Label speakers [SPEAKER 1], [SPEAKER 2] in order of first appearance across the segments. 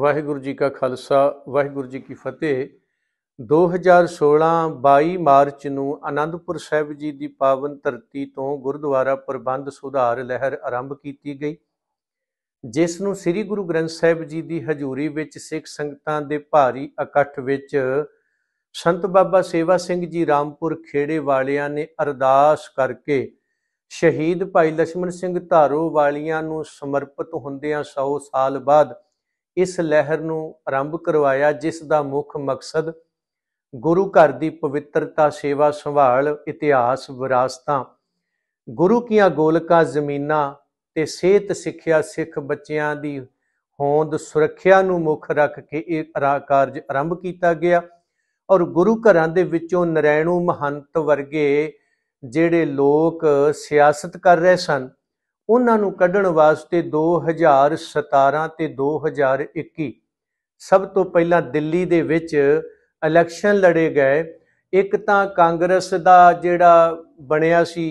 [SPEAKER 1] ਵਾਹਿਗੁਰੂ ਜੀ ਕਾ ਖਾਲਸਾ ਵਾਹਿਗੁਰੂ ਜੀ ਕੀ ਫਤਿਹ 2016-22 ਮਾਰਚ ਨੂੰ ਆਨੰਦਪੁਰ ਸਾਹਿਬ ਜੀ ਦੀ ਪਾਵਨ ਧਰਤੀ ਤੋਂ ਗੁਰਦੁਆਰਾ ਪ੍ਰਬੰਧ ਸੁਧਾਰ ਲਹਿਰ ਆਰੰਭ ਕੀਤੀ ਗਈ ਜਿਸ ਨੂੰ ਸ੍ਰੀ ਗੁਰੂ ਗ੍ਰੰਥ ਸਾਹਿਬ ਜੀ ਦੀ ਹਜ਼ੂਰੀ ਵਿੱਚ ਸਿੱਖ ਸੰਗਤਾਂ ਦੇ ਭਾਰੀ ਇਕੱਠ ਵਿੱਚ ਸੰਤ ਬਾਬਾ ਸੇਵਾ ਸਿੰਘ ਜੀ ਰਾਮਪੁਰ ਖੇੜੇ ਵਾਲਿਆਂ ਨੇ ਅਰਦਾਸ ਕਰਕੇ ਸ਼ਹੀਦ ਭਾਈ ਲక్ష్మణ ਸਿੰਘ ਧਾਰੋ ਵਾਲਿਆਂ ਨੂੰ ਸਮਰਪਿਤ ਹੁੰਦਿਆਂ 100 ਸਾਲ ਬਾਅਦ ਇਸ ਲਹਿਰ ਨੂੰ ਆਰੰਭ ਕਰਵਾਇਆ ਜਿਸ ਦਾ ਮੁੱਖ ਮਕਸਦ ਗੁਰੂ ਘਰ ਦੀ ਪਵਿੱਤਰਤਾ ਸੇਵਾ ਸੰਭਾਲ ਇਤਿਹਾਸ ਵਿਰਾਸਤਾਂ ਗੁਰੂ ਕੀਆਂ ਗੋਲਕਾਂ ਜ਼ਮੀਨਾਂ ਤੇ ਸਿਹਤ ਸਿੱਖਿਆ ਸਿੱਖ ਬੱਚਿਆਂ ਦੀ ਹੋਂਦ ਸੁਰੱਖਿਆ ਨੂੰ ਮੁੱਖ ਰੱਖ ਕੇ ਇਹ ਕਾਰਜ ਆਰੰਭ ਕੀਤਾ ਗਿਆ ਔਰ ਗੁਰੂ ਘਰਾਂ ਦੇ ਵਿੱਚੋਂ ਨਰੈਣੂ ਮਹੰਤ ਵਰਗੇ ਜਿਹੜੇ ਲੋਕ ਸਿਆਸਤ ਕਰ ਰਹੇ ਸਨ ਉਹਨਾਂ ਨੂੰ ਕੱਢਣ ਵਾਸਤੇ 2017 ਤੇ 2021 ਸਭ ਤੋਂ ਪਹਿਲਾਂ ਦਿੱਲੀ ਦੇ ਵਿੱਚ ਇਲੈਕਸ਼ਨ ਲੜੇ ਗਏ ਇੱਕ ਤਾਂ ਕਾਂਗਰਸ ਦਾ ਜਿਹੜਾ ਬਣਿਆ ਸੀ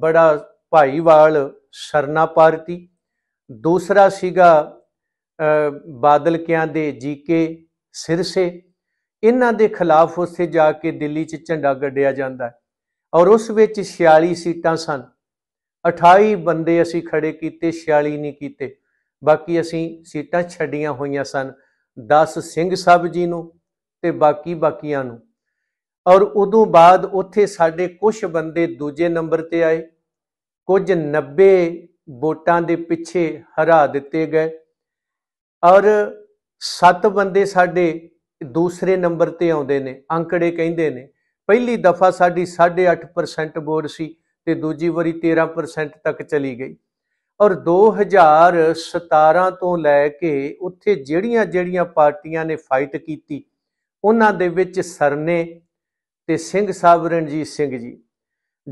[SPEAKER 1] ਬੜਾ ਭਾਈਵਾਲ ਸਰਨਾ ਪਾਰਟੀ ਦੂਸਰਾ ਸੀਗਾ ਬਾਦਲ ਕਿਆਂ ਦੇ ਜੀਕੇ ਸਿਰਸੇ ਇਹਨਾਂ ਦੇ ਖਿਲਾਫ ਉਸੇ ਜਾ ਕੇ ਦਿੱਲੀ 'ਚ ਝੰਡਾ ਗੱਡਿਆ ਜਾਂਦਾ ਔਰ ਉਸ ਵਿੱਚ 46 ਸੀਟਾਂ ਸਨ 28 ਬੰਦੇ ਅਸੀਂ ਖੜੇ ਕੀਤੇ 46 ਨਹੀਂ ਕੀਤੇ ਬਾਕੀ ਅਸੀਂ ਸੀਟਾਂ ਛੱਡੀਆਂ ਹੋਈਆਂ ਸਨ 10 ਸਿੰਘ ਸਾਹਿਬ ਜੀ ਨੂੰ ਤੇ ਬਾਕੀ ਬਾਕੀਆਂ ਨੂੰ ਔਰ ਉਦੋਂ ਬਾਅਦ ਉੱਥੇ ਸਾਡੇ ਕੁਝ ਬੰਦੇ ਦੂਜੇ ਨੰਬਰ ਤੇ ਆਏ ਕੁਝ 90 ਵੋਟਾਂ ਦੇ ਪਿੱਛੇ ਹਰਾ ਦਿੱਤੇ ਗਏ ਔਰ 7 ਬੰਦੇ ਸਾਡੇ ਦੂਸਰੇ ਨੰਬਰ ਤੇ ਆਉਂਦੇ ਨੇ ਅੰਕੜੇ ਕਹਿੰਦੇ ਨੇ ਪਹਿਲੀ ਦਫਾ ਸਾਡੀ 8.5% ਬੋਰ ਸੀ ਤੇ ਦੂਜੀ ਵਾਰੀ 13% ਤੱਕ ਚਲੀ ਗਈ ਔਰ 2017 ਤੋਂ ਲੈ ਕੇ ਉੱਥੇ ਜਿਹੜੀਆਂ-ਜਿਹੜੀਆਂ ਪਾਰਟੀਆਂ ਨੇ ਫਾਈਟ ਕੀਤੀ ਉਹਨਾਂ ਦੇ ਵਿੱਚ ਸਰਨੇ ਤੇ ਸਿੰਘ ਸਾਹਿਬ ਰਣਜੀਤ ਸਿੰਘ ਜੀ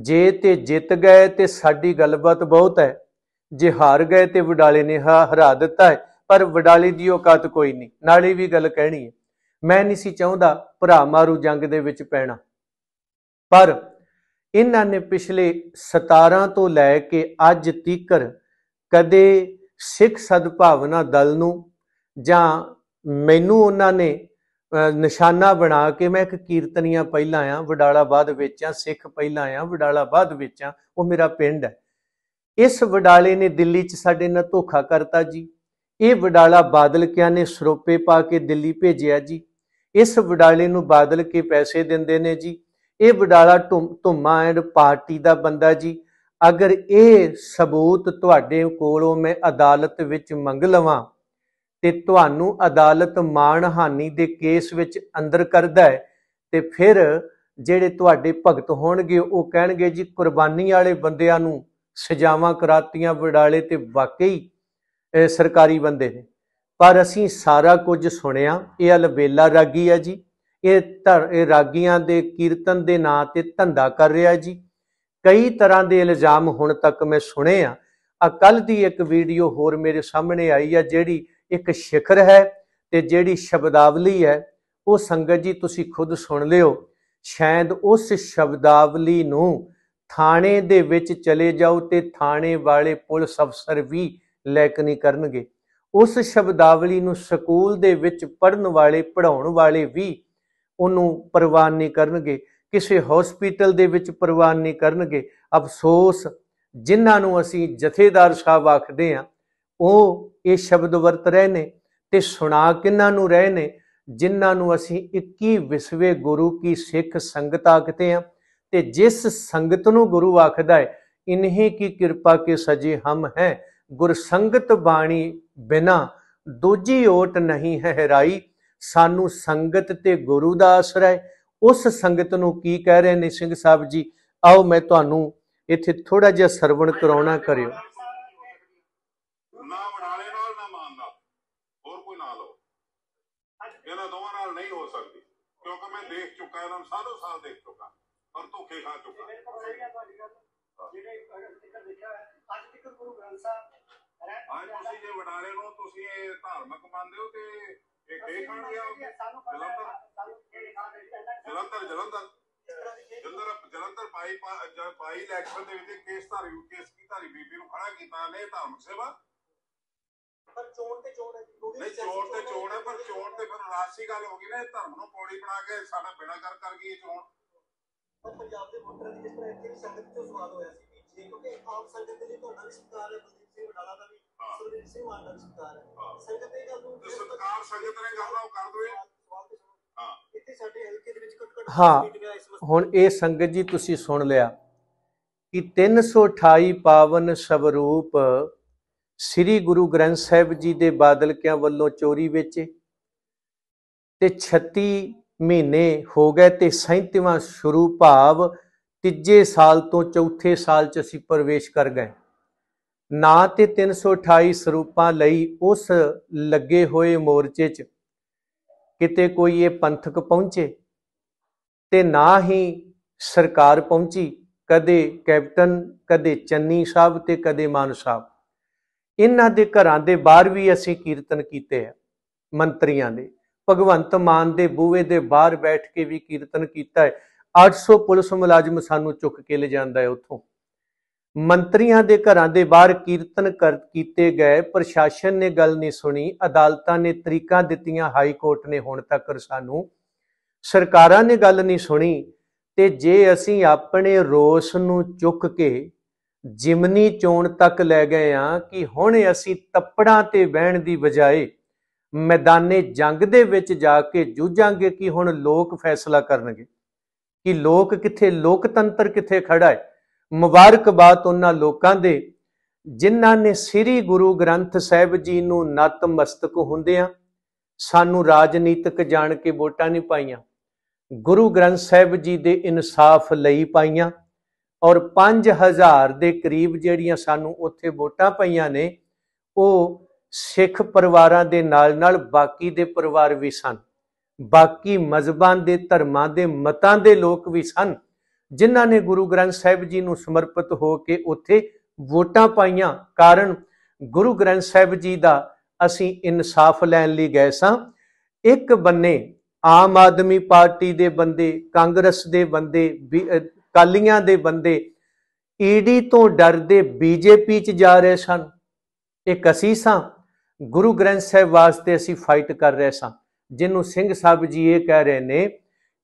[SPEAKER 1] ਜੇ ਤੇ ਜਿੱਤ ਗਏ ਤੇ ਸਾਡੀ ਗੱਲਬਾਤ ਬਹੁਤ ਹੈ ਜੇ ਹਾਰ ਗਏ ਤੇ ਵਡਾਲੇ ਨੇ ਹਰਾ ਦਿੱਤਾ ਹੈ ਪਰ ਵਡਾਲੇ ਦੀ ਔਕਾਤ ਕੋਈ ਨਹੀਂ ਨਾਲੇ ਵੀ ਗੱਲ ਕਹਿਣੀ ਹੈ ਮੈਂ ਨਹੀਂ ਸੀ ਚਾਹੁੰਦਾ ਭਰਾ ਮਾਰੂ ਜੰਗ ਦੇ ਵਿੱਚ ਪੈਣਾ ਪਰ ਇਹਨਾਂ ਨੇ ਪਿਛਲੇ 17 ਤੋਂ ਲੈ ਕੇ ਅੱਜ ਤੀਕਰ ਕਦੇ ਸਿੱਖ ਸਦਭਾਵਨਾ ਦਲ ਨੂੰ ਜਾਂ ਮੈਨੂੰ ਉਹਨਾਂ ਨੇ ਨਿਸ਼ਾਨਾ ਬਣਾ ਕੇ ਮੈਂ ਇੱਕ ਕੀਰਤਨੀਆ ਪਹਿਲਾਂ ਆ ਵਡਾਲਾ ਬਾਦ ਵਿੱਚ ਆ ਸਿੱਖ ਪਹਿਲਾਂ ਆ ਵਡਾਲਾ ਬਾਦ ਵਿੱਚ ਆ ਉਹ ਮੇਰਾ ਪਿੰਡ ਹੈ ਇਸ ਵਡਾਲੇ ਨੇ ਦਿੱਲੀ 'ਚ ਸਾਡੇ ਨਾਲ ਧੋਖਾ ਕਰਤਾ ਜੀ ਇਹ ਵਡਾਲਾ ਬਾਦਲ ਕਿਆਂ ਨੇ ਸਰੋਪੇ ਪਾ ਕੇ ਦਿੱਲੀ ਭੇਜਿਆ ਜੀ ਇਸ ਵਡਾਲੇ ਨੂੰ ਬਾਦਲ ਕੇ ਪੈਸੇ ਦਿੰਦੇ ਨੇ ਜੀ ਇਹ ਵਡਾਲਾ ਧੁੰਮਾ ਐਂਡ ਪਾਰਟੀ ਦਾ ਬੰਦਾ ਜੀ ਅਗਰ ਇਹ ਸਬੂਤ ਤੁਹਾਡੇ ਕੋਲੋਂ ਮੈਂ ਅਦਾਲਤ ਵਿੱਚ ਮੰਗ ਲਵਾਂ ਤੇ ਤੁਹਾਨੂੰ ਅਦਾਲਤ ਮਾਨਹਾਨੀ ਦੇ ਕੇਸ ਵਿੱਚ ਅੰਦਰ ਕਰਦਾ ਹੈ ਤੇ ਫਿਰ ਜਿਹੜੇ ਤੁਹਾਡੇ ਭਗਤ ਹੋਣਗੇ ਉਹ ਕਹਿਣਗੇ ਜੀ ਕੁਰਬਾਨੀ ਵਾਲੇ ਬੰਦਿਆਂ ਨੂੰ ਸਜ਼ਾਵਾਂ ਕਰਾਤੀਆਂ ਵਡਾਲੇ ਤੇ ਵਾਕਈ ਸਰਕਾਰੀ ਬੰਦੇ ਨੇ ਪਰ ਅਸੀਂ ਸਾਰਾ ਕੁਝ ਸੁਣਿਆ ਇਹ ਅਲਵੇਲਾ ਰਾਗੀ ਹੈ ਜੀ ਇਹ ਧਰ ਇਹ ਰਾਗੀਆਂ ਦੇ ਕੀਰਤਨ ਦੇ ਨਾਂ ਤੇ ਧੰਦਾ ਕਰ ਰਿਹਾ ਜੀ ਕਈ ਤਰ੍ਹਾਂ ਦੇ ਇਲਜ਼ਾਮ ਹੁਣ ਤੱਕ ਮੈਂ ਸੁਣੇ ਆ ਆ ਕੱਲ ਦੀ ਇੱਕ ਵੀਡੀਓ ਹੋਰ ਮੇਰੇ ਸਾਹਮਣੇ ਆਈ ਆ ਜਿਹੜੀ ਇੱਕ ਸ਼ਿਖਰ ਹੈ ਤੇ ਜਿਹੜੀ ਸ਼ਬਦਾਵਲੀ ਹੈ ਉਹ ਸੰਗਤ ਜੀ ਤੁਸੀਂ ਖੁਦ ਸੁਣ ਲਿਓ ਸ਼ਾਇਦ ਉਸ ਸ਼ਬਦਾਵਲੀ ਨੂੰ ਥਾਣੇ ਦੇ ਵਿੱਚ ਚਲੇ ਜਾਓ ਤੇ ਥਾਣੇ ਵਾਲੇ ਪੁਲਿਸ ਅਫਸਰ ਵੀ ਲੈਕ ਨਹੀਂ ਕਰਨਗੇ ਉਸ ਸ਼ਬਦਾਵਲੀ ਨੂੰ ਸਕੂਲ ਦੇ ਵਿੱਚ ਪੜਨ ਵਾਲੇ ਪੜਾਉਣ ਵਾਲੇ ਵੀ ਉਹਨੂੰ ਪ੍ਰਵਾਨ ਨਹੀਂ ਕਰਨਗੇ ਕਿਸੇ ਹਸਪੀਟਲ ਦੇ ਵਿੱਚ ਪ੍ਰਵਾਨ ਨਹੀਂ ਕਰਨਗੇ ਅਫਸੋਸ ਜਿਨ੍ਹਾਂ ਨੂੰ ਅਸੀਂ ਜਥੇਦਾਰ ਸਾਹਿਬ ਆਖਦੇ ਆ ਉਹ ਇਹ ਸ਼ਬਦ ਵਰਤ ਰਹੇ ਨੇ ਤੇ ਸੁਣਾ ਕਿਨਾਂ ਨੂੰ ਰਹੇ ਨੇ ਜਿਨ੍ਹਾਂ ਨੂੰ ਅਸੀਂ 21 ਵਿਸਵੇ ਗੁਰੂ ਕੀ ਸਿੱਖ ਸੰਗਤ ਆਖਦੇ ਆ ਤੇ ਜਿਸ ਸੰਗਤ ਨੂੰ ਗੁਰੂ ਆਖਦਾ ਹੈ ਇਨਹੀ ਕੀ ਕਿਰਪਾ ਕੇ ਸਜੇ ਹਮ ਹੈ ਗੁਰ ਸੰਗਤ ਬਾਣੀ ਬਿਨਾ ਦੂਜੀ ਓਟ ਨਹੀਂ ਹੈ ਹਰਾਈ ਸਾਨੂੰ ਸੰਗਤ ਤੇ ਗੁਰੂ ਦਾ ਆਸਰਾ ਹੈ ਉਸ ਸੰਗਤ ਨੂੰ ਕੀ ਕਹਿ ਰਹੇ ਨੇ ਸਿੰਘ ਸਾਹਿਬ ਜੀ ਆਓ ਮੈਂ ਤੁਹਾਨੂੰ ਇੱਥੇ ਥੋੜਾ ਜਿਹਾ ਸਰਵਣ ਕਰਾਉਣਾ ਕਰਿਓ ਇਹਨਾਂ ਦੋਵਾਂ ਨਾਲ ਨਹੀਂ ਹੋ ਸਕਦੀ ਕਿਉਂਕਿ ਮੈਂ ਦੇਖ ਚੁੱਕਾ ਇਹਨਾਂ ਨੂੰ ਸਾਧੂ ਸਾਲ ਦੇਖ ਚੁੱਕਾ ਔਰ ਧੋਖੇ ਖਾ ਚੁੱਕਾ ਜਿਹੜੇ ਤੱਕ ਦੇਖਿਆ ਅੱਜ ਤੱਕ ਗੁਰੂ ਗ੍ਰੰਥ ਸਾਹਿਬ ਅੱਜ ਤੁਸੀਂ ਜੇ ਵਡਾਲੇ ਨੂੰ ਤੁਸੀਂ ਇਹ ਧਾਰਮਿਕ ਮੰਨਦੇ ਹੋ ਤੇ ਇਹ ਗਿਆ ਜਲੰਧਰ ਜਲੰਧਰ ਜਲੰਧਰ ਜਲੰਧਰ ਪਾਈ ਪਾਈ ਇਲੈਕਸ਼ਨ ਦੇ ਵਿੱਚ ਕੇਸ ਧਾਰੀ ਕੇਸ ਕੀ ਧਾਰੀ ਬੀਬੀ ਨੂੰ ਖੜਾ ਕੀਤਾ ਨੇ ਧਾਰਮਿਕ ਸੇਵਾ ਪਰ ਚੋਣ ਤੇ ਚੋਣ ਹੈ ਨਹੀਂ ਚੋਣ ਤੇ ਚੋਣ ਹੈ ਪਰ ਚੋਣ ਤੇ ਫਿਰ ਰਾਸੀ ਗੱਲ ਹੋ ਗਈ ਨਾ ਧਰਮ ਨੂੰ ਪੌੜੀ ਬਣਾ ਕੇ ਸਾਡਾ ਬਿਨਾ ਕਰ ਕਰ ਗਈ ਚੋਣ ਪਰ ਪੰਜਾਬ ਦੇ ਵੋਟਰਾਂ ਦੀ ਇਸ ਤਰ੍ਹਾਂ ਇੱਥੇ ਵੀ ਸੰਗਤ ਚੋਂ ਸਵਾਦ ਹੋਇਆ ਸੀ ਕਿ ਕਿਉਂਕਿ ਆਮ ਸੰਗਤ ਦੇ ਲਈ ਤੁਹਾਡਾ ਵੀ ਸਰਕਾਰ ਹੈ ਬਲਦੀਪ ਸਿੰਘ ਵਡਾਲਾ ਦਾ ਵੀ ਸਰਵੀਰ ਸਿੰਘ ਸੰਗਤ ਇਹ ਗੱਲ ਸੰਗਤ ਨੇ ਗੱਲ ਉਹ ਕਰ ਦਵੇ ਹਾਂ ਇੱਥੇ ਸਾਡੇ ਹਲਕੇ ਦੇ ਵਿੱਚ ਘੱਟ ਹਾਂ ਹੁਣ ਇਹ ਸੰਗਤ ਜੀ ਤੁਸੀਂ ਸੁਣ ਲਿਆ ਕਿ 328 ਪਾਵਨ ਸਵਰੂਪ ਸ੍ਰੀ ਗੁਰੂ ਗ੍ਰੰਥ ਸਾਹਿਬ ਜੀ ਦੇ ਬਾਦਲਕਿਆਂ ਵੱਲੋਂ ਚੋਰੀ ਵਿੱਚ ਤੇ 36 ਮਹੀਨੇ ਹੋ ਗਏ ਤੇ 37ਵਾਂ ਸ਼ੁਰੂ ਭਾਵ ਤੀਜੇ ਸਾਲ ਤੋਂ ਚੌਥੇ ਸਾਲ 'ਚ ਅਸੀਂ ਪ੍ਰਵੇਸ਼ ਕਰ ਗਏ ਨਾ ਤੇ 328 ਸਰੂਪਾਂ ਲਈ ਉਸ ਲੱਗੇ ਹੋਏ ਮੋਰਚੇ 'ਚ ਕਿਤੇ ਕੋਈ ਇਹ ਪੰਥਕ ਪਹੁੰਚੇ ਤੇ ਨਾ ਹੀ ਸਰਕਾਰ ਪਹੁੰਚੀ ਕਦੇ ਕੈਪਟਨ ਕਦੇ ਚੰਨੀ ਸਾਹਿਬ ਤੇ ਕਦੇ ਮਾਨ ਸਾਹਿਬ ਇਹਨਾਂ ਦੇ ਘਰਾਂ ਦੇ ਬਾਹਰ ਵੀ ਅਸੀਂ ਕੀਰਤਨ ਕੀਤੇ ਆ ਮੰਤਰੀਆਂ ਦੇ ਭਗਵੰਤ ਮਾਨ ਦੇ ਬੂਹੇ ਦੇ ਬਾਹਰ ਬੈਠ ਕੇ ਵੀ ਕੀਰਤਨ ਕੀਤਾ ਹੈ 800 ਪੁਲਿਸ ਮੁਲਾਜ਼ਮ ਸਾਨੂੰ ਚੁੱਕ ਕੇ ਲੈ ਜਾਂਦਾ ਹੈ ਉੱਥੋਂ ਮੰਤਰੀਆਂ ਦੇ ਘਰਾਂ ਦੇ ਬਾਹਰ ਕੀਰਤਨ ਕੀਤੇ ਗਏ ਪ੍ਰਸ਼ਾਸਨ ਨੇ ਗੱਲ ਨਹੀਂ ਸੁਣੀ ਅਦਾਲਤਾਂ ਨੇ ਤਰੀਕਾਂ ਦਿੱਤੀਆਂ ਹਾਈ ਕੋਰਟ ਨੇ ਹੁਣ ਤੱਕ ਸਾਨੂੰ ਸਰਕਾਰਾਂ ਨੇ ਗੱਲ ਨਹੀਂ ਸੁਣੀ ਤੇ ਜੇ ਅਸੀਂ ਆਪਣੇ ਰੋਸ ਨੂੰ ਚੁੱਕ ਕੇ ਜਿਮਨੀ ਚੋਣ ਤੱਕ ਲੈ ਗਏ ਆ ਕਿ ਹੁਣ ਅਸੀਂ ਤੱਪੜਾਂ ਤੇ ਬਹਿਣ ਦੀ ਬਜਾਏ ਮੈਦਾਨੇ ਜੰਗ ਦੇ ਵਿੱਚ ਜਾ ਕੇ ਜੂਝਾਂਗੇ ਕਿ ਹੁਣ ਲੋਕ ਫੈਸਲਾ ਕਰਨਗੇ ਕਿ ਲੋਕ ਕਿੱਥੇ ਲੋਕਤੰਤਰ ਕਿੱਥੇ ਖੜਾ ਹੈ ਮੁਬਾਰਕਬਾਦ ਉਹਨਾਂ ਲੋਕਾਂ ਦੇ ਜਿਨ੍ਹਾਂ ਨੇ ਸ੍ਰੀ ਗੁਰੂ ਗ੍ਰੰਥ ਸਾਹਿਬ ਜੀ ਨੂੰ ਨਤਮਸਤਕ ਹੁੰਦਿਆਂ ਸਾਨੂੰ ਰਾਜਨੀਤਿਕ ਜਾਣ ਕੇ ਵੋਟਾਂ ਨਹੀਂ ਪਾਈਆਂ ਗੁਰੂ ਗ੍ਰੰਥ ਸਾਹਿਬ ਜੀ ਦੇ ਇਨਸਾਫ ਲਈ ਪਾਈਆਂ ਔਰ 5000 ਦੇ ਕਰੀਬ ਜਿਹੜੀਆਂ ਸਾਨੂੰ ਉੱਥੇ ਵੋਟਾਂ ਪਈਆਂ ਨੇ ਉਹ ਸਿੱਖ ਪਰਿਵਾਰਾਂ ਦੇ ਨਾਲ ਨਾਲ ਬਾਕੀ ਦੇ ਪਰਿਵਾਰ ਵੀ ਸਨ ਬਾਕੀ ਮਜ਼ਬਾਂ ਦੇ ਧਰਮਾਂ ਦੇ ਮਤਾਂ ਦੇ ਲੋਕ ਵੀ ਸਨ ਜਿਨ੍ਹਾਂ ਨੇ ਗੁਰੂ ਗ੍ਰੰਥ ਸਾਹਿਬ ਜੀ ਨੂੰ ਸਮਰਪਿਤ ਹੋ ਕੇ ਉੱਥੇ ਵੋਟਾਂ ਪਾਈਆਂ ਕਾਰਨ ਗੁਰੂ ਗ੍ਰੰਥ ਸਾਹਿਬ ਜੀ ਦਾ ਅਸੀਂ ਇਨਸਾਫ ਲੈਣ ਲਈ ਗਏ ਸਾਂ ਇੱਕ ਬੰਨੇ ਆਮ ਆਦਮੀ ਪਾਰਟੀ ਦੇ ਬੰਦੇ ਕਾਂਗਰਸ ਦੇ ਬੰਦੇ ਕਾਲੀਆਂ ਦੇ ਬੰਦੇ ਈਡੀ ਤੋਂ ਡਰਦੇ ਬੀਜੇਪੀ 'ਚ ਜਾ ਰਹੇ ਸਨ ਇੱਕ ਅਸੀਂ ਸਾਂ ਗੁਰੂ ਗ੍ਰੰਥ ਸਾਹਿਬ ਵਾਸਤੇ ਅਸੀਂ ਫਾਈਟ ਕਰ ਰਹੇ ਸਾਂ ਜਿਹਨੂੰ ਸਿੰਘ ਸਾਹਿਬ ਜੀ ਇਹ ਕਹਿ ਰਹੇ ਨੇ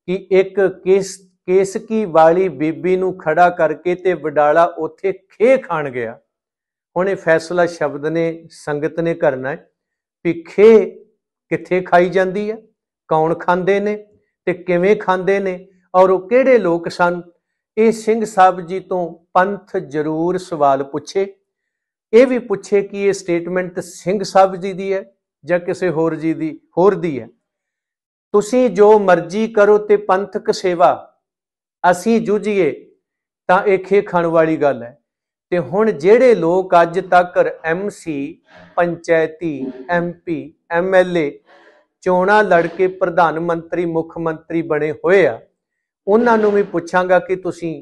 [SPEAKER 1] ਕਿ ਇੱਕ ਕਿਸ ਕੇਸਕੀ ਵਾਲੀ ਬੀਬੀ ਨੂੰ ਖੜਾ ਕਰਕੇ ਤੇ ਵਡਾਲਾ ਉੱਥੇ ਖੇ ਖਾਣ ਗਿਆ ਹੁਣ ਇਹ ਫੈਸਲਾ ਸ਼ਬਦ ਨੇ ਸੰਗਤ ਨੇ ਕਰਨਾ ਹੈ ਵੀ ਖੇ ਕਿੱਥੇ ਖਾਈ ਜਾਂਦੀ ਹੈ ਕੌਣ ਖਾਂਦੇ ਨੇ ਤੇ ਕਿਵੇਂ ਖਾਂਦੇ ਨੇ ਔਰ ਉਹ ਕਿਹੜੇ ਲੋਕ ਸਨ ਇਹ ਸਿੰਘ ਸਾਹਿਬ ਜੀ ਤੋਂ ਪੰਥ ਜ਼ਰੂਰ ਸਵਾਲ ਪੁੱਛੇ ਇਹ ਵੀ ਪੁੱਛੇ ਕਿ ਇਹ ਸਟੇਟਮੈਂਟ ਸਿੰਘ ਸਾਹਿਬ ਜੀ ਦੀ ਹੈ ਜਾਂ ਕਿਸੇ ਹੋਰ ਜੀ ਦੀ ਹੋਰ ਦੀ ਹੈ ਤੁਸੀਂ ਜੋ ਮਰਜ਼ੀ ਕਰੋ ਤੇ ਪੰਥਕ ਸੇਵਾ ਅਸੀਂ ਜੂਝੀਏ ਤਾਂ ਇਹ ਖੇ ਖਾਣ ਵਾਲੀ ਗੱਲ ਹੈ ਤੇ ਹੁਣ ਜਿਹੜੇ ਲੋਕ ਅੱਜ ਤੱਕ ਐਮਸੀ ਪੰਚਾਇਤੀ ਐਮਪੀ ਐਮਐਲਏ ਚੋਣਾ ਲੜ ਕੇ ਪ੍ਰਧਾਨ ਮੰਤਰੀ ਮੁੱਖ ਮੰਤਰੀ ਬਣੇ ਹੋਏ ਆ ਉਹਨਾਂ ਨੂੰ ਵੀ ਪੁੱਛਾਂਗਾ ਕਿ ਤੁਸੀਂ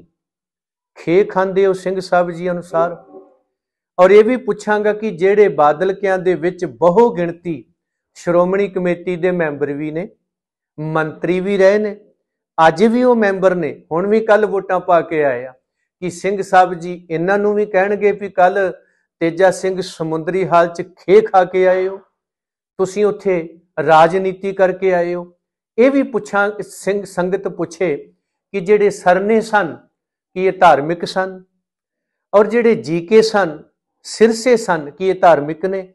[SPEAKER 1] ਖੇ ਖਾਂਦੇ ਹੋ ਸਿੰਘ ਸਾਹਿਬ ਜੀ ਅਨੁਸਾਰ ਔਰ ਇਹ ਵੀ ਪੁੱਛਾਂਗਾ ਕਿ ਜਿਹੜੇ ਬਾਦਲਕਿਆਂ ਦੇ ਵਿੱਚ ਬਹੁ ਗਿਣਤੀ ਸ਼੍ਰੋਮਣੀ ਕਮੇਟੀ ਦੇ ਮੈਂਬਰ ਵੀ ਨੇ ਮੰਤਰੀ ਵੀ ਰਹੇ ਨੇ ਅੱਜ ਵੀ ਉਹ ਮੈਂਬਰ ਨੇ ਹੁਣ ਵੀ ਕੱਲ ਵੋਟਾਂ ਪਾ ਕੇ ਆਏ ਆ ਕਿ ਸਿੰਘ ਸਾਹਿਬ ਜੀ ਇਹਨਾਂ ਨੂੰ ਵੀ ਕਹਿਣਗੇ ਵੀ ਕੱਲ ਤੇਜਾ ਸਿੰਘ ਸਮੁੰਦਰੀ ਹਾਲ ਚ ਖੇ ਖਾ ਕੇ ਆਏ ਹੋ ਤੁਸੀਂ ਉੱਥੇ ਰਾਜਨੀਤੀ ਕਰਕੇ ਆਏ ਹੋ ਇਹ ਵੀ ਪੁੱਛਾਂ ਸਿੰਘ ਸੰਗਤ ਪੁੱਛੇ ਕਿ ਜਿਹੜੇ ਸਰਨੇ ਸਨ ਕਿ ਇਹ ਧਾਰਮਿਕ ਸਨ ਔਰ ਜਿਹੜੇ ਜੀਕੇ ਸਨ ਸਿਰਸੇ ਸਨ ਕਿ ਇਹ ਧਾਰਮਿਕ ਨੇ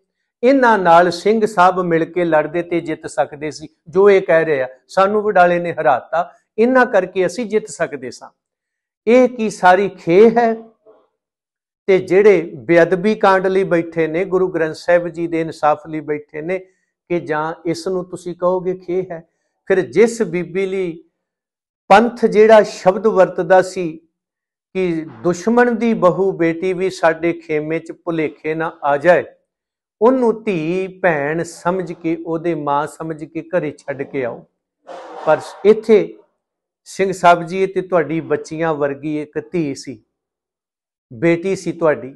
[SPEAKER 1] ਇਹਨਾਂ ਨਾਲ ਸਿੰਘ ਸਾਹਿਬ ਮਿਲ ਕੇ ਲੜਦੇ ਤੇ ਜਿੱਤ ਸਕਦੇ ਸੀ ਜੋ ਇਹ ਕਹਿ ਰਹੇ ਆ ਸਾਨੂੰ ਵਡਾਲੇ ਨੇ ਹਰਾਤਾ ਇਹਨਾਂ ਕਰਕੇ ਅਸੀਂ ਜਿੱਤ ਸਕਦੇ ਸਾਂ ਇਹ ਕੀ ਸਾਰੀ ਖੇ ਹੈ ਤੇ ਜਿਹੜੇ ਬੇਅਦਬੀ ਕਾਂਡ ਲਈ ਬੈਠੇ ਨੇ ਗੁਰੂ ਗ੍ਰੰਥ ਸਾਹਿਬ ਜੀ ਦੇ ਇਨਸਾਫ ਲਈ ਬੈਠੇ ਨੇ ਕਿ ਜਾਂ ਇਸ ਨੂੰ ਤੁਸੀਂ ਕਹੋਗੇ ਖੇ ਹੈ ਫਿਰ ਜਿਸ ਬੀਬੀ ਲਈ ਪੰਥ ਜਿਹੜਾ ਸ਼ਬਦ ਵਰਤਦਾ ਸੀ ਕਿ ਦੁਸ਼ਮਣ ਦੀ ਬਹੂ ਬੇਟੀ ਵੀ ਸਾਡੇ ਖੇਮੇ 'ਚ ਭੁਲੇਖੇ ਨਾ ਆ ਜਾਏ ਉਹਨੂੰ ਧੀ ਭੈਣ ਸਮਝ ਕੇ ਉਹਦੇ ਮਾਂ ਸਮਝ ਕੇ ਘਰੇ ਛੱਡ ਕੇ ਆਓ ਪਰ ਇੱਥੇ ਸਿੰਘ ਸਾਹਿਬ ਜੀ ਤੇ ਤੁਹਾਡੀ ਬੱਚੀਆਂ ਵਰਗੀ ਇੱਕ ਧੀ ਸੀ ਬੇਟੀ ਸੀ ਤੁਹਾਡੀ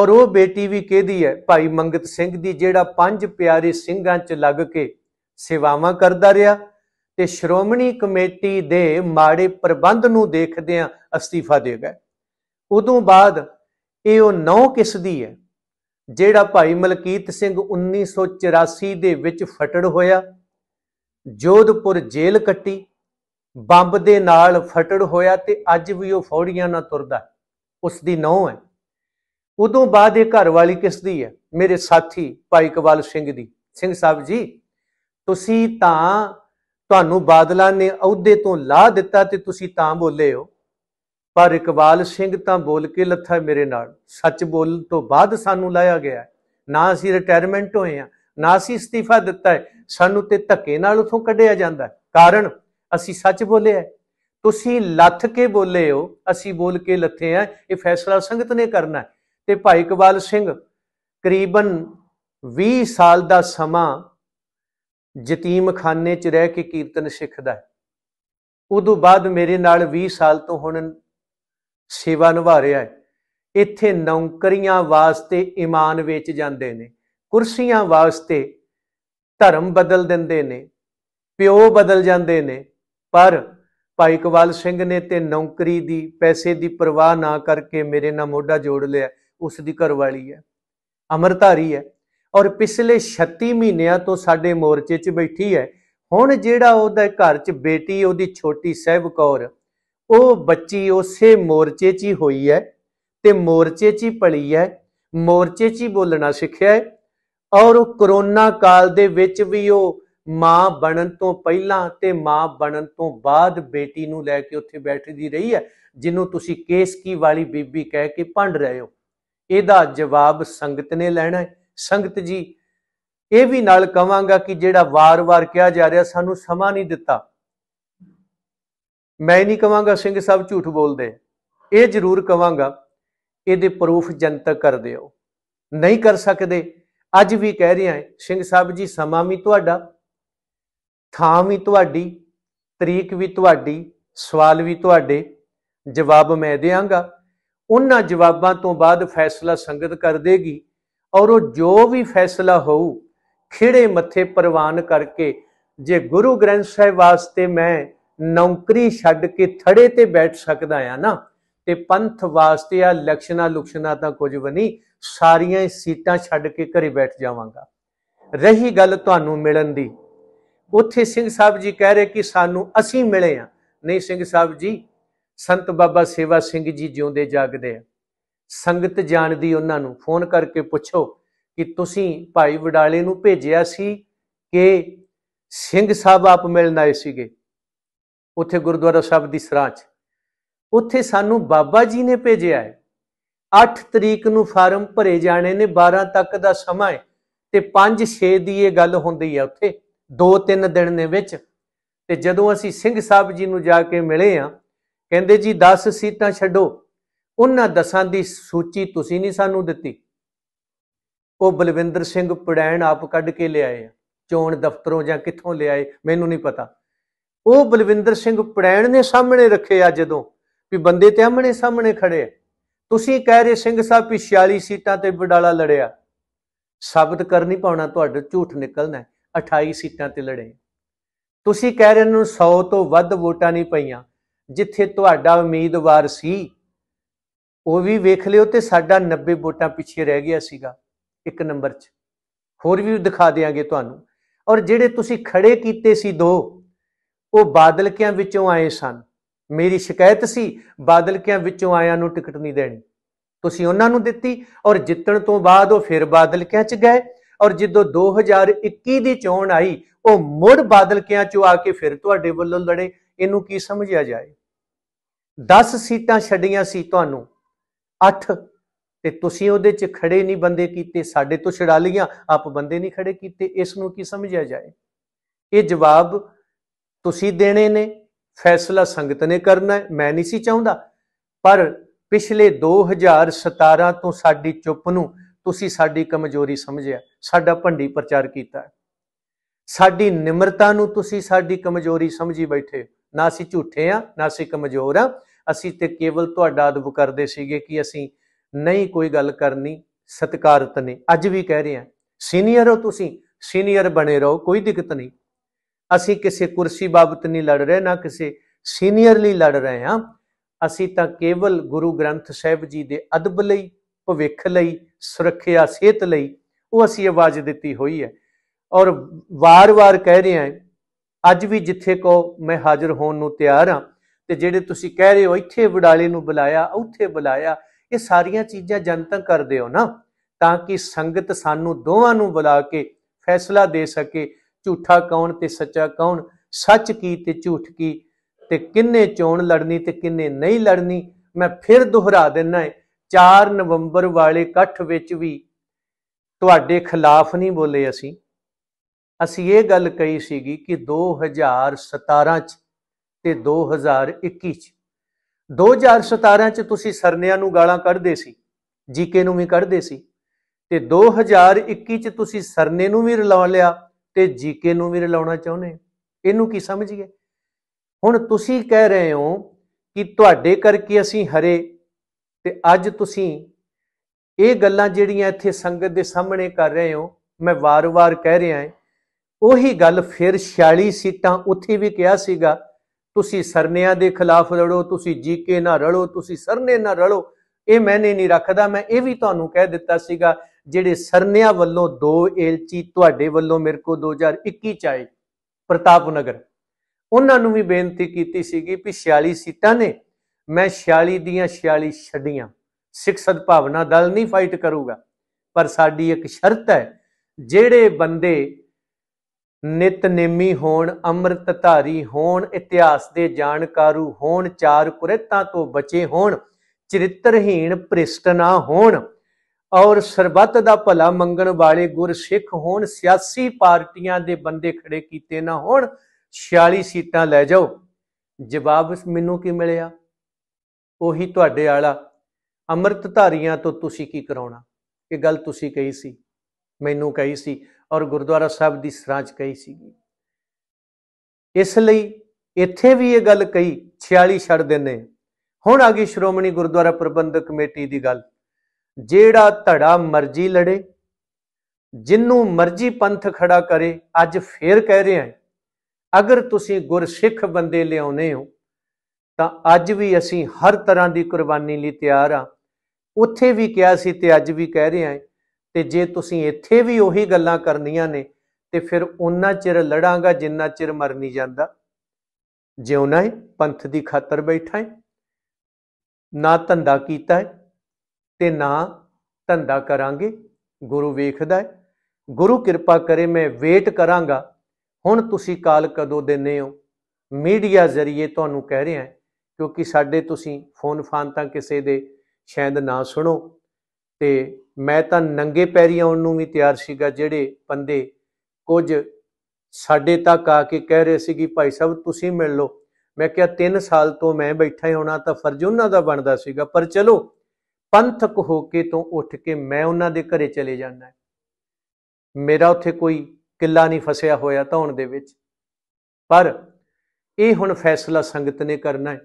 [SPEAKER 1] ਔਰ ਉਹ ਬੇਟੀ ਵੀ ਕਿਹਦੀ ਹੈ ਭਾਈ ਮੰਗਤ ਸਿੰਘ ਦੀ ਜਿਹੜਾ ਪੰਜ ਪਿਆਰੇ ਸਿੰਘਾਂ 'ਚ ਲੱਗ ਕੇ ਸੇਵਾਵਾਂ ਕਰਦਾ ਰਿਹਾ ਤੇ ਸ਼੍ਰੋਮਣੀ ਕਮੇਟੀ ਦੇ ਮਾੜੇ ਪ੍ਰਬੰਧ ਨੂੰ ਦੇਖਦਿਆਂ ਅਸਤੀਫਾ ਦੇ ਗਏ ਉਦੋਂ ਬਾਅਦ ਇਹ ਉਹ ਨੌ ਕਿਸ ਦੀ ਹੈ ਜਿਹੜਾ ਭਾਈ ਮਲਕੀਤ ਸਿੰਘ 1984 ਦੇ ਵਿੱਚ ਫਟੜ ਹੋਇਆ ਜੋਧਪੁਰ ਜੇਲ੍ਹ ਕੱਟੀ ਬੰਬ ਦੇ ਨਾਲ ਫਟੜ ਹੋਇਆ ਤੇ ਅੱਜ ਵੀ ਉਹ ਫੌੜੀਆਂ ਨਾਲ ਤੁਰਦਾ ਉਸ ਦੀ ਨੌ ਹੈ ਉਦੋਂ ਬਾਅਦ ਇਹ ਘਰ ਵਾਲੀ ਕਿਸ ਦੀ ਹੈ ਮੇਰੇ ਸਾਥੀ ਭਾਈ ਕਵਾਲ ਸਿੰਘ ਦੀ ਸਿੰਘ ਸਾਹਿਬ ਜੀ ਤੁਸੀਂ ਤਾਂ ਤੁਹਾਨੂੰ ਬਾਦਲਾਂ ਨੇ ਅਹੁਦੇ ਤੋਂ ਲਾ ਦਿੱਤਾ ਤੇ ਤੁਸੀਂ ਤਾਂ ਬੋਲੇ ਹੋ ਪਰ ਇਕਬਾਲ ਸਿੰਘ ਤਾਂ ਬੋਲ ਕੇ ਲੱਥਾ ਮੇਰੇ ਨਾਲ ਸੱਚ ਬੋਲਣ ਤੋਂ ਬਾਅਦ ਸਾਨੂੰ ਲਾਇਆ ਗਿਆ ਨਾ ਅਸੀਂ ਰਿਟਾਇਰਮੈਂਟ ਹੋਏ ਆ ਨਾ ਅਸੀਂ ਅਸਤੀਫਾ ਦਿੱਤਾ ਹੈ ਸਾਨੂੰ ਤੇ ਧੱਕੇ ਨਾਲ ਉਥੋਂ ਕੱਢਿਆ ਜਾਂਦਾ ਕਾਰਨ ਅਸੀਂ ਸੱਚ ਬੋਲੇ ਆ ਤੁਸੀਂ ਲੱਥ ਕੇ ਬੋਲੇ ਹੋ ਅਸੀਂ ਬੋਲ ਕੇ ਲੱਥੇ ਆ ਇਹ ਫੈਸਲਾ ਸੰਗਤ ਨੇ ਕਰਨਾ ਤੇ ਭਾਈ ਕਬਾਲ ਸਿੰਘ ਕਰੀਬਨ 20 ਸਾਲ ਦਾ ਸਮਾਂ ਖਾਨੇ 'ਚ ਰਹਿ ਕੇ ਕੀਰਤਨ ਸਿੱਖਦਾ ਹੈ ਉਦੋਂ ਬਾਅਦ ਮੇਰੇ ਨਾਲ 20 ਸਾਲ ਤੋਂ ਹੁਣ ਸੇਵਾ ਨਿਭਾ ਰਿਹਾ ਹੈ ਇੱਥੇ ਨੌਕਰੀਆਂ ਵਾਸਤੇ ਈਮਾਨ ਵੇਚ ਜਾਂਦੇ ਨੇ ਕੁਰਸੀਆਂ ਵਾਸਤੇ ਧਰਮ ਬਦਲ ਦਿੰਦੇ ਨੇ ਪਿਓ ਬਦਲ ਜਾਂਦੇ ਨੇ ਪਰ ਭਾਈ ਕਵਾਲ ਸਿੰਘ ਨੇ ਤੇ ਨੌਕਰੀ ਦੀ ਪੈਸੇ ਦੀ ਪਰਵਾਹ ਨਾ ਕਰਕੇ ਮੇਰੇ ਨਾਲ ਮੋਢਾ ਜੋੜ ਲਿਆ ਉਸ ਦੀ ਘਰਵਾਲੀ ਹੈ ਅਮਰਧਾਰੀ ਹੈ ਔਰ ਪਿਛਲੇ 36 ਮਹੀਨਿਆਂ ਤੋਂ ਸਾਡੇ ਮੋਰਚੇ 'ਚ ਬੈਠੀ ਹੈ ਹੁਣ ਜਿਹੜਾ ਉਹਦਾ ਘਰ 'ਚ ਬੇਟੀ ਉਹਦੀ ਛੋਟੀ ਸਹਿਬ ਕੌਰ ਉਹ ਬੱਚੀ ਉਸੇ ਮੋਰਚੇ 'ਚ ਹੀ ਹੋਈ ਹੈ ਤੇ ਮੋਰਚੇ 'ਚ ਹੀ ਪਲੀ ਹੈ ਮੋਰਚੇ 'ਚ ਹੀ ਬੋਲਣਾ ਸਿੱਖਿਆ ਹੈ ਔਰ ਕੋਰੋਨਾ ਕਰੋਨਾ ਕਾਲ ਦੇ ਵਿੱਚ ਵੀ ਉਹ ਮਾਂ ਬਣਨ ਤੋਂ ਪਹਿਲਾਂ ਤੇ ਮਾਂ ਬਣਨ ਤੋਂ ਬਾਅਦ ਬੇਟੀ ਨੂੰ ਲੈ ਕੇ ਉੱਥੇ ਬੈਠਦੀ ਰਹੀ ਹੈ ਜਿਹਨੂੰ ਤੁਸੀਂ ਕੇਸ ਕੀ ਵਾਲੀ ਬੀਬੀ ਕਹਿ ਕੇ ਭੰਡ ਰਹੇ ਹੋ ਇਹਦਾ ਜਵਾਬ ਸੰਗਤ ਨੇ ਲੈਣਾ ਹੈ ਸੰਗਤ ਜੀ ਇਹ ਵੀ ਨਾਲ ਕਵਾਂਗਾ ਕਿ ਜਿਹੜਾ ਵਾਰ-ਵਾਰ ਕਿਹਾ ਜਾ ਰਿਹਾ ਸਾਨੂੰ ਸਮਾਂ ਨਹੀਂ ਦਿੱਤਾ ਮੈਂ ਨਹੀਂ ਕਵਾਂਗਾ ਸਿੰਘ ਸਾਹਿਬ ਝੂਠ ਬੋਲਦੇ ਇਹ ਜ਼ਰੂਰ ਕਵਾਂਗਾ ਇਹਦੇ ਪ੍ਰੂਫ ਜਨਤਕ ਕਰ ਦਿਓ ਨਹੀਂ ਕਰ ਸਕਦੇ ਅੱਜ ਵੀ ਕਹਿ ਰਿਹਾ ਹੈ ਸਿੰਘ ਸਾਹਿਬ ਜੀ ਸਮਾਂ ਵੀ ਤੁਹਾਡਾ ਥਾਂ ਵੀ ਤੁਹਾਡੀ ਤਰੀਕ ਵੀ ਤੁਹਾਡੀ ਸਵਾਲ ਵੀ ਤੁਹਾਡੇ ਜਵਾਬ ਮੈਂ ਦੇਵਾਂਗਾ ਉਹਨਾਂ ਜਵਾਬਾਂ ਤੋਂ ਬਾਅਦ ਫੈਸਲਾ ਸੰਗਤ ਕਰ ਦੇਗੀ ਔਰ ਉਹ ਜੋ ਵੀ ਫੈਸਲਾ ਹੋਊ ਖਿੜੇ ਮੱਥੇ ਪ੍ਰਵਾਨ ਕਰਕੇ ਜੇ ਗੁਰੂ ਗ੍ਰੰਥ ਸਾਹਿਬ ਵਾਸਤੇ ਮੈਂ ਨੌਕਰੀ ਛੱਡ ਕੇ ਥੜੇ ਤੇ ਬੈਠ ਸਕਦਾ ਆ ਨਾ ਤੇ ਪੰਥ ਵਾਸਤੇ ਆ ਲਖਣਾ ਲੁਖਣਾ ਤਾਂ ਕੁਝ ਵੀ ਨਹੀਂ ਸਾਰੀਆਂ ਸੀਟਾਂ ਛੱਡ ਕੇ ਘਰੇ ਬੈਠ ਜਾਵਾਂਗਾ ਰਹੀ ਗੱਲ ਤੁਹਾਨੂੰ ਮਿਲਣ ਦੀ ਉੱਥੇ ਸਿੰਘ ਸਾਹਿਬ ਜੀ ਕਹਿ ਰਹੇ ਕਿ ਸਾਨੂੰ ਅਸੀਂ ਮਿਲੇ ਆ ਨਹੀਂ ਸਿੰਘ ਸਾਹਿਬ ਜੀ ਸੰਤ ਬਾਬਾ ਸੇਵਾ ਸਿੰਘ ਜੀ ਜਿਉਂਦੇ ਜਾਗਦੇ ਆ ਸੰਗਤ ਜਾਣਦੀ ਉਹਨਾਂ ਨੂੰ ਫੋਨ ਕਰਕੇ ਪੁੱਛੋ ਕਿ ਤੁਸੀਂ ਭਾਈ ਵਡਾਲੇ ਨੂੰ ਭੇਜਿਆ ਸੀ ਕਿ ਸਿੰਘ ਸਾਹਿਬ ਆਪ ਮਿਲਣ ਆਏ ਸੀਗੇ ਉੱਥੇ ਗੁਰਦੁਆਰਾ ਸਾਹਿਬ ਦੀ ਸਰਾਂਚ ਉੱਥੇ ਸਾਨੂੰ ਬਾਬਾ ਜੀ ਨੇ ਭੇਜਿਆ ਹੈ 8 ਤਰੀਕ ਨੂੰ ਫਾਰਮ ਭਰੇ ਜਾਣੇ ਨੇ 12 ਤੱਕ ਦਾ ਸਮਾਂ ਹੈ ਤੇ 5 6 ਦੀ ਇਹ ਗੱਲ ਹੁੰਦੀ ਹੈ ਉੱਥੇ 2-3 ਦਿਨ ਦੇ ਵਿੱਚ ਤੇ ਜਦੋਂ ਅਸੀਂ ਸਿੰਘ ਸਾਹਿਬ ਜੀ ਨੂੰ ਜਾ ਕੇ ਮਿਲੇ ਆ ਕਹਿੰਦੇ ਜੀ 10 ਸੀਟਾਂ ਛੱਡੋ ਉਹਨਾਂ ਦਸਾਂ ਦੀ ਸੂਚੀ ਤੁਸੀਂ ਨਹੀਂ ਸਾਨੂੰ ਦਿੱਤੀ ਉਹ ਬਲਵਿੰਦਰ ਸਿੰਘ ਪੜੈਣ ਆਪ ਕੱਢ ਕੇ ਲਿਆਏ ਆ ਚੋਣ ਦਫ਼ਤਰੋਂ ਜਾਂ ਕਿੱਥੋਂ ਲਿਆਏ ਮੈਨੂੰ ਨਹੀਂ ਪਤਾ ਉਹ ਬਲਵਿੰਦਰ ਸਿੰਘ ਪੜੈਣ ਨੇ ਸਾਹਮਣੇ ਰੱਖੇ ਆ ਜਦੋਂ ਵੀ ਬੰਦੇ ਤੇ ਆਹਮਣੇ ਸਾਹਮਣੇ ਖੜੇ ਤੁਸੀਂ ਕਹਿ ਰਹੇ ਸਿੰਘ ਸਾਹਿਬ ਵੀ 46 ਸੀਟਾਂ ਤੇ ਵਿਡਾਲਾ ਲੜਿਆ ਸਾਬਤ ਕਰਨੀ ਪਾਉਣਾ ਤੁਹਾਡੇ ਝੂਠ ਨਿਕਲਣਾ 28 ਸੀਟਾਂ ਤੇ ਲੜੇ ਤੁਸੀਂ ਕਹਿ ਰਹੇ ਨੂੰ 100 ਤੋਂ ਵੱਧ ਵੋਟਾਂ ਨਹੀਂ ਪਈਆਂ ਜਿੱਥੇ ਤੁਹਾਡਾ ਉਮੀਦਵਾਰ ਸੀ ਉਹ ਵੀ ਵੇਖ ਲਿਓ ਤੇ ਸਾਡਾ 90 ਵੋਟਾਂ ਪਿੱਛੇ ਰਹਿ ਗਿਆ ਸੀਗਾ ਇੱਕ ਨੰਬਰ 'ਚ ਹੋਰ ਵੀ ਦਿਖਾ ਦੇਾਂਗੇ ਤੁਹਾਨੂੰ ਔਰ ਜਿਹੜੇ ਤੁਸੀਂ ਖੜੇ ਕੀਤੇ ਸੀ ਦੋ ਉਹ ਬਾਦਲਕਿਆਂ ਵਿੱਚੋਂ ਆਏ ਸਨ ਮੇਰੀ ਸ਼ਿਕਾਇਤ ਸੀ ਬਾਦਲਕਿਆਂ ਵਿੱਚੋਂ ਆਇਆਂ ਨੂੰ ਟਿਕਟ ਨਹੀਂ ਦੇਣੀ ਤੁਸੀਂ ਉਹਨਾਂ ਨੂੰ ਦਿੱਤੀ ਔਰ ਜਿੱਤਣ ਤੋਂ ਬਾਅਦ ਉਹ ਫਿਰ ਬਾਦਲਕਿਆਂ 'ਚ ਗਏ ਔਰ ਜਦੋਂ 2021 ਦੀ ਚੋਣ ਆਈ ਉਹ ਮੁੜ ਬਾਦਲਕਿਆਂ ਚੋਂ ਆ ਕੇ ਫਿਰ ਤੁਹਾਡੇ ਵੱਲੋਂ ਲੜੇ ਇਹਨੂੰ ਕੀ ਸਮਝਿਆ ਜਾਏ 10 ਸੀਟਾਂ ਛੱਡੀਆਂ ਸੀ ਤੁਹਾਨੂੰ 8 ਤੇ ਤੁਸੀਂ ਉਹਦੇ 'ਚ ਖੜੇ ਨਹੀਂ ਬੰਦੇ ਕੀਤੇ ਸਾਡੇ ਤੋਂ ਛੜਾ ਲੀਆਂ ਆਪ ਬੰਦੇ ਨਹੀਂ ਖੜੇ ਕੀਤੇ ਇਸ ਨੂੰ ਕੀ ਸਮਝਿਆ ਜਾਏ ਇਹ ਜਵਾਬ ਤੁਸੀਂ ਦੇਣੇ ਨੇ ਫੈਸਲਾ ਸੰਗਤ ਨੇ ਕਰਨਾ ਮੈਂ ਨਹੀਂ ਸੀ ਚਾਹੁੰਦਾ ਪਰ ਪਿਛਲੇ 2017 ਤੋਂ ਸਾਡੀ ਚੁੱਪ ਨੂੰ ਤੁਸੀਂ ਸਾਡੀ ਕਮਜ਼ੋਰੀ ਸਮਝਿਆ ਸਾਡਾ ਭੰਡੀ ਪ੍ਰਚਾਰ ਕੀਤਾ ਸਾਡੀ ਨਿਮਰਤਾ ਨੂੰ ਤੁਸੀਂ ਸਾਡੀ ਕਮਜ਼ੋਰੀ ਸਮਝੀ ਬੈਠੇ ਨਾ ਅਸੀਂ ਝੂਠੇ ਆ ਨਾ ਅਸੀਂ ਕਮਜ਼ੋਰ ਆ ਅਸੀਂ ਤੇ ਕੇਵਲ ਤੁਹਾਡਾ ਅਦਬ ਕਰਦੇ ਸੀਗੇ ਕਿ ਅਸੀਂ ਨਹੀਂ ਕੋਈ ਗੱਲ ਕਰਨੀ ਸਤਕਾਰਤ ਨੇ ਅੱਜ ਵੀ ਕਹਿ ਰਹੇ ਆ ਸੀਨੀਅਰ ਹੋ ਤੁਸੀਂ ਸੀਨੀਅਰ ਬਣੇ ਰਹੋ ਕੋਈ ਦਿੱਕਤ ਨਹੀਂ ਅਸੀਂ ਕਿਸੇ ਕੁਰਸੀ ਬਾਬਤ ਨਹੀਂ ਲੜ ਰਹੇ ਨਾ ਕਿਸੇ ਸੀਨੀਅਰ ਲਈ ਲੜ ਰਹੇ ਆ ਅਸੀਂ ਤਾਂ ਕੇਵਲ ਗੁਰੂ ਗ੍ਰੰਥ ਸਾਹਿਬ ਜੀ ਦੇ ਅਦਬ ਲਈ ਭਵਿੱਖ ਲਈ ਸੁਰੱਖਿਆ ਸਿਹਤ ਲਈ ਉਹ ਅਸੀਂ ਆਵਾਜ਼ ਦਿੱਤੀ ਹੋਈ ਹੈ ਔਰ ਵਾਰ-ਵਾਰ ਕਹਿ ਰਹੇ ਆਂ ਅੱਜ ਵੀ ਜਿੱਥੇ ਕੋ ਮੈਂ ਹਾਜ਼ਰ ਹੋਣ ਨੂੰ ਤਿਆਰ ਆਂ ਤੇ ਜਿਹੜੇ ਤੁਸੀਂ ਕਹਿ ਰਹੇ ਹੋ ਇੱਥੇ ਵਡਾਲੇ ਨੂੰ ਬੁਲਾਇਆ ਉੱਥੇ ਬੁਲਾਇਆ ਇਹ ਸਾਰੀਆਂ ਚੀਜ਼ਾਂ ਜਨਤਕ ਕਰਦੇ ਹੋ ਨਾ ਤਾਂ ਕਿ ਸੰਗਤ ਸਾਨੂੰ ਦੋਵਾਂ ਨੂੰ ਬੁਲਾ ਕੇ ਫੈਸਲਾ ਦੇ ਸਕੇ ਝੂਠਾ ਕੌਣ ਤੇ ਸੱਚਾ ਕੌਣ ਸੱਚ ਕੀ ਤੇ ਝੂਠ ਕੀ ਤੇ ਕਿੰਨੇ ਚੋਣ ਲੜਨੀ ਤੇ ਕਿੰਨੇ ਨਹੀਂ ਲੜਨੀ ਮੈਂ ਫਿਰ ਦੁਹਰਾ ਦਿੰਨਾ ਹੈ 4 ਨਵੰਬਰ ਵਾਲੇ ਇਕੱਠ ਵਿੱਚ ਵੀ ਤੁਹਾਡੇ ਖਿਲਾਫ ਨਹੀਂ ਬੋਲੇ ਅਸੀਂ ਅਸੀਂ ਇਹ ਗੱਲ ਕਹੀ ਸੀਗੀ ਕਿ 2017 ਚ ਤੇ 2021 ਚ 2017 ਚ ਤੁਸੀਂ ਸਰਨਿਆਂ ਨੂੰ ਗਾਲਾਂ ਕੱਢਦੇ ਸੀ ਜੀਕੇ ਨੂੰ ਵੀ ਕੱਢਦੇ ਸੀ ਤੇ 2021 ਚ ਤੁਸੀਂ ਸਰਨੇ ਨੂੰ ਵੀ ਰਲਾ ਲਿਆ ਤੇ ਜੀਕੇ ਨੂੰ ਵੀ ਰਲਾਉਣਾ ਚਾਹੁੰਦੇ ਇਹਨੂੰ ਕੀ ਸਮਝੀਏ ਹੁਣ ਤੁਸੀਂ ਕਹਿ ਰਹੇ ਹੋ ਕਿ ਤੁਹਾਡੇ ਕਰਕੇ ਅਸੀਂ ਹਰੇ ਤੇ ਅੱਜ ਤੁਸੀਂ ਇਹ ਗੱਲਾਂ ਜਿਹੜੀਆਂ ਇੱਥੇ ਸੰਗਤ ਦੇ ਸਾਹਮਣੇ ਕਰ ਰਹੇ ਹੋ ਮੈਂ ਵਾਰ-ਵਾਰ ਕਹਿ ਰਿਹਾ ਹਾਂ ਉਹੀ ਗੱਲ ਫਿਰ 46 ਸੀਟਾਂ ਉੱਥੇ ਵੀ ਕਿਹਾ ਸੀਗਾ ਤੁਸੀਂ ਸਰਨਿਆਂ ਦੇ ਖਿਲਾਫ ਲੜੋ ਤੁਸੀਂ ਜੀਕੇ ਨਾਲ ਰਲੋ ਤੁਸੀਂ ਸਰਨੇ ਨਾਲ ਰਲੋ ਇਹ ਮੈਨੇ ਨਹੀਂ ਰੱਖਦਾ ਮੈਂ ਇਹ ਵੀ ਤੁਹਾਨੂੰ ਕਹਿ ਦਿੱਤਾ ਸੀਗਾ ਜਿਹੜੇ ਸਰਨਿਆਂ ਵੱਲੋਂ ਦੋ ਏਲਚੀ ਤੁਹਾਡੇ ਵੱਲੋਂ ਮੇਰੇ ਕੋ 2021 ਚ ਆਏ ਪ੍ਰਤਾਪ ਨਗਰ ਉਹਨਾਂ ਨੂੰ ਵੀ ਬੇਨਤੀ ਕੀਤੀ ਸੀਗੀ ਕਿ 46 ਸੀਟਾਂ ਨੇ ਮੈਂ 46 ਦੀਆਂ 46 ਛੱਡੀਆਂ ਸਿੱਖ ਸਦਭਾਵਨਾ ਦਲ ਨਹੀਂ ਫਾਈਟ ਕਰੂਗਾ ਪਰ ਸਾਡੀ ਇੱਕ ਸ਼ਰਤ ਹੈ ਜਿਹੜੇ ਬੰਦੇ ਨਿਤਨੇਮੀ ਹੋਣ ਅੰਮ੍ਰਿਤਧਾਰੀ ਹੋਣ ਇਤਿਹਾਸ ਦੇ ਜਾਣਕਾਰੂ ਹੋਣ ਚਾਰ ਕੁਰੇਤਾਂ ਤੋਂ ਬਚੇ ਹੋਣ ਚਰਿੱਤਰਹੀਣ ਭ੍ਰਿਸ਼ਟ ਨਾ ਹੋਣ ਔਰ ਸਰਬੱਤ ਦਾ ਭਲਾ ਮੰਗਣ ਵਾਲੇ ਗੁਰਸਿੱਖ ਹੋਣ ਸਿਆਸੀ ਪਾਰਟੀਆਂ ਦੇ ਬੰਦੇ ਖੜੇ ਕੀਤੇ ਨਾ ਹੋਣ 46 ਸੀਟਾਂ ਲੈ ਜਾਓ ਜਵਾਬ ਮੈਨੂੰ ਕੀ ਮਿਲਿਆ ਉਹੀ ਤੁਹਾਡੇ ਵਾਲਾ ਅੰਮ੍ਰਿਤ ਧਾਰੀਆਂ ਤੋਂ ਤੁਸੀਂ ਕੀ ਕਰਾਉਣਾ ਇਹ ਗੱਲ ਤੁਸੀਂ ਕਹੀ ਸੀ ਮੈਨੂੰ ਕਹੀ ਸੀ ਔਰ ਗੁਰਦੁਆਰਾ ਸਾਹਿਬ ਦੀ ਸਰਾਂਚ ਕਹੀ ਸੀ ਇਸ ਲਈ ਇੱਥੇ ਵੀ ਇਹ ਗੱਲ ਕਹੀ 46 ਛੱਡ ਦਿੰਨੇ ਹੁਣ ਆ ਗਈ ਸ਼੍ਰੋਮਣੀ ਗੁਰਦੁਆਰਾ ਪ੍ਰਬੰਧਕ ਕਮੇਟੀ ਦੀ ਗੱਲ ਜਿਹੜਾ ਧੜਾ ਮਰਜ਼ੀ ਲੜੇ ਜਿੰਨੂੰ ਮਰਜ਼ੀ ਪੰਥ ਖੜਾ ਕਰੇ ਅੱਜ ਫੇਰ ਕਹਿ ਰਿਹਾ ਅਗਰ ਤੁਸੀਂ ਗੁਰਸਿੱਖ ਬੰਦੇ ਲਿਆਉਨੇ ਹੋ ਤਾਂ ਅੱਜ ਵੀ ਅਸੀਂ ਹਰ ਤਰ੍ਹਾਂ ਦੀ ਕੁਰਬਾਨੀ ਲਈ ਤਿਆਰ ਆ ਉੱਥੇ ਵੀ ਕਿਹਾ ਸੀ ਤੇ ਅੱਜ ਵੀ ਕਹਿ ਰਹੇ ਆ ਤੇ ਜੇ ਤੁਸੀਂ ਇੱਥੇ ਵੀ ਉਹੀ ਗੱਲਾਂ ਕਰਨੀਆਂ ਨੇ ਤੇ ਫਿਰ ਉਹਨਾਂ ਚਿਰ ਲੜਾਂਗਾ ਜਿੰਨਾ ਚਿਰ ਮਰ ਨਹੀਂ ਜਾਂਦਾ ਜਿਉਣਾ ਹੈ ਪੰਥ ਦੀ ਖਾਤਰ ਬੈਠਾ ਹੈ ਨਾ ਧੰਦਾ ਕੀਤਾ ਹੈ ਤੇ ਨਾ ਧੰਦਾ ਕਰਾਂਗੇ ਗੁਰੂ ਵੇਖਦਾ ਹੈ ਗੁਰੂ ਕਿਰਪਾ ਕਰੇ ਮੈਂ ਵੇਟ ਕਰਾਂਗਾ ਹੁਣ ਤੁਸੀਂ ਕਾਲ ਕਦੋਂ ਦਿੰਨੇ ਹੋ ਮੀਡੀਆ ਜ਼ਰੀਏ ਤੁਹਾਨੂੰ ਕਹਿ ਰਿਹਾ ਹੈ ਕਿਉਂਕਿ ਸਾਡੇ ਤੁਸੀਂ ਫੋਨ ਫਾਨ ਤਾਂ ਕਿਸੇ ਦੇ ਸ਼ਾਇਦ ਨਾ ਸੁਣੋ ਤੇ ਮੈਂ ਤਾਂ ਨੰਗੇ ਪੈਰੀ ਆਉਣ ਨੂੰ ਵੀ ਤਿਆਰ ਸੀਗਾ ਜਿਹੜੇ ਬੰਦੇ ਕੁਝ ਸਾਡੇ ਤੱਕ ਆ ਕੇ ਕਹਿ ਰਹੇ ਸੀ ਕਿ ਭਾਈ ਸਾਹਿਬ ਤੁਸੀਂ ਮਿਲ ਲਓ ਮੈਂ ਕਿਹਾ 3 ਸਾਲ ਤੋਂ ਮੈਂ ਬੈਠਾ ਹੀ ਹੋਣਾ ਤਾਂ ਫਰਜ਼ ਉਹਨਾਂ ਦਾ ਬਣਦਾ ਸੀਗਾ ਪਰ ਚਲੋ ਪੰਥਕ ਹੋ ਕੇ ਤੋਂ ਉੱਠ ਕੇ ਮੈਂ ਉਹਨਾਂ ਦੇ ਘਰੇ ਚਲੇ ਜਾਂਦਾ ਮੇਰਾ ਉੱਥੇ ਕੋਈ ਕਿੱਲਾ ਨਹੀਂ ਫਸਿਆ ਹੋਇਆ ਧੌਣ ਦੇ ਵਿੱਚ ਪਰ ਇਹ ਹੁਣ ਫੈਸਲਾ ਸੰਗਤ ਨੇ ਕਰਨਾ ਹੈ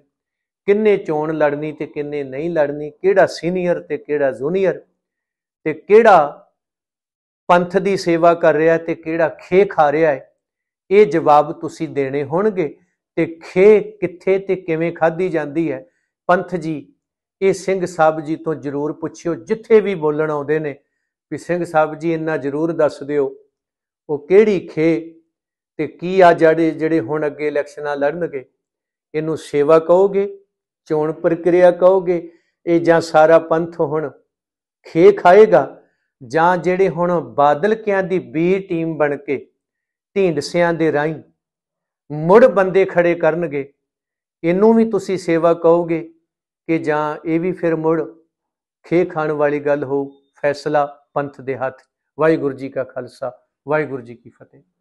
[SPEAKER 1] ਕਿੰਨੇ ਚੋਣ ਲੜਨੀ ਤੇ ਕਿੰਨੇ ਨਹੀਂ ਲੜਨੀ ਕਿਹੜਾ ਸੀਨੀਅਰ ਤੇ ਕਿਹੜਾ ਜੂਨੀਅਰ ਤੇ ਕਿਹੜਾ ਪੰਥ ਦੀ ਸੇਵਾ ਕਰ ਰਿਹਾ ਤੇ ਕਿਹੜਾ ਖੇ ਖਾ ਰਿਹਾ ਹੈ ਇਹ ਜਵਾਬ ਤੁਸੀਂ ਦੇਣੇ ਹੋਣਗੇ ਤੇ ਖੇ ਕਿੱਥੇ ਤੇ ਕਿਵੇਂ ਖਾਧੀ ਜਾਂਦੀ ਹੈ ਪੰਥ ਜੀ ਇਹ ਸਿੰਘ ਸਾਹਿਬ ਜੀ ਤੋਂ ਜ਼ਰੂਰ ਪੁੱਛਿਓ ਜਿੱਥੇ ਵੀ ਬੋਲਣ ਆਉਂਦੇ ਨੇ ਵੀ ਸਿੰਘ ਸਾਹਿਬ ਜੀ ਇੰਨਾ ਜ਼ਰੂਰ ਦੱਸ ਦਿਓ ਉਹ ਕਿਹੜੀ ਖੇ ਤੇ ਕੀ ਆ ਜਿਹੜੇ ਜਿਹੜੇ ਹੁਣ ਅੱਗੇ ਇਲੈਕਸ਼ਨਾਂ ਲੜਨਗੇ ਇਹਨੂੰ ਸੇਵਾ ਕਹੋਗੇ ਚੋਣ ਪ੍ਰਕਿਰਿਆ ਕਹੋਗੇ ਇਹ ਜਾਂ ਸਾਰਾ ਪੰਥ ਹੁਣ ਖੇ ਖਾਏਗਾ ਜਾਂ ਜਿਹੜੇ ਹੁਣ ਬਾਦਲ ਕਿਆਂ ਦੀ ਬੀ ਟੀਮ ਬਣ ਕੇ ਢੀਂਡਸਿਆਂ ਦੇ ਰਾਹੀਂ ਮੁੜ ਬੰਦੇ ਖੜੇ ਕਰਨਗੇ ਇਹਨੂੰ ਵੀ ਤੁਸੀਂ ਸੇਵਾ ਕਹੋਗੇ ਕਿ ਜਾਂ ਇਹ ਵੀ ਫਿਰ ਮੁੜ ਖੇ ਖਾਣ ਵਾਲੀ ਗੱਲ ਹੋ ਫੈਸਲਾ ਪੰਥ ਦੇ ਹੱਥ ਵਾਹਿਗੁਰੂ ਜੀ ਕਾ ਖਾਲਸਾ ਵਾਹਿਗੁਰੂ ਜੀ ਕੀ ਫਤਿਹ